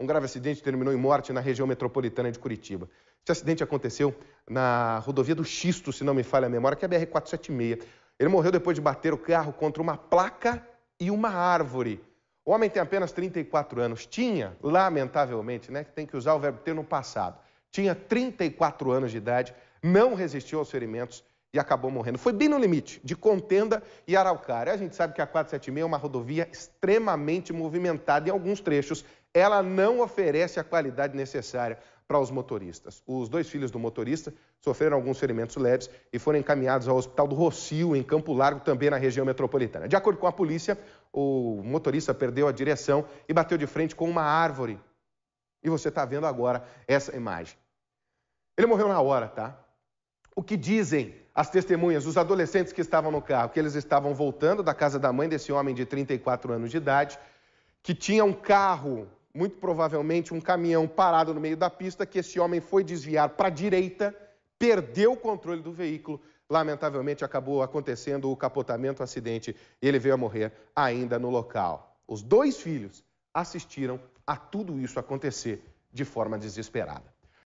Um grave acidente terminou em morte na região metropolitana de Curitiba. Esse acidente aconteceu na rodovia do Xisto, se não me falha a memória, que é a BR-476. Ele morreu depois de bater o carro contra uma placa e uma árvore. O homem tem apenas 34 anos. Tinha, lamentavelmente, né, tem que usar o verbo ter no passado. Tinha 34 anos de idade, não resistiu aos ferimentos e acabou morrendo. Foi bem no limite de Contenda e Araucária. A gente sabe que a 476 é uma rodovia extremamente movimentada em alguns trechos. Ela não oferece a qualidade necessária para os motoristas. Os dois filhos do motorista sofreram alguns ferimentos leves e foram encaminhados ao Hospital do Rocio, em Campo Largo, também na região metropolitana. De acordo com a polícia, o motorista perdeu a direção e bateu de frente com uma árvore. E você está vendo agora essa imagem. Ele morreu na hora, tá? O que dizem as testemunhas, os adolescentes que estavam no carro, que eles estavam voltando da casa da mãe desse homem de 34 anos de idade, que tinha um carro, muito provavelmente um caminhão parado no meio da pista, que esse homem foi desviar para a direita, perdeu o controle do veículo, lamentavelmente acabou acontecendo o capotamento, o acidente, e ele veio a morrer ainda no local. Os dois filhos assistiram a tudo isso acontecer de forma desesperada.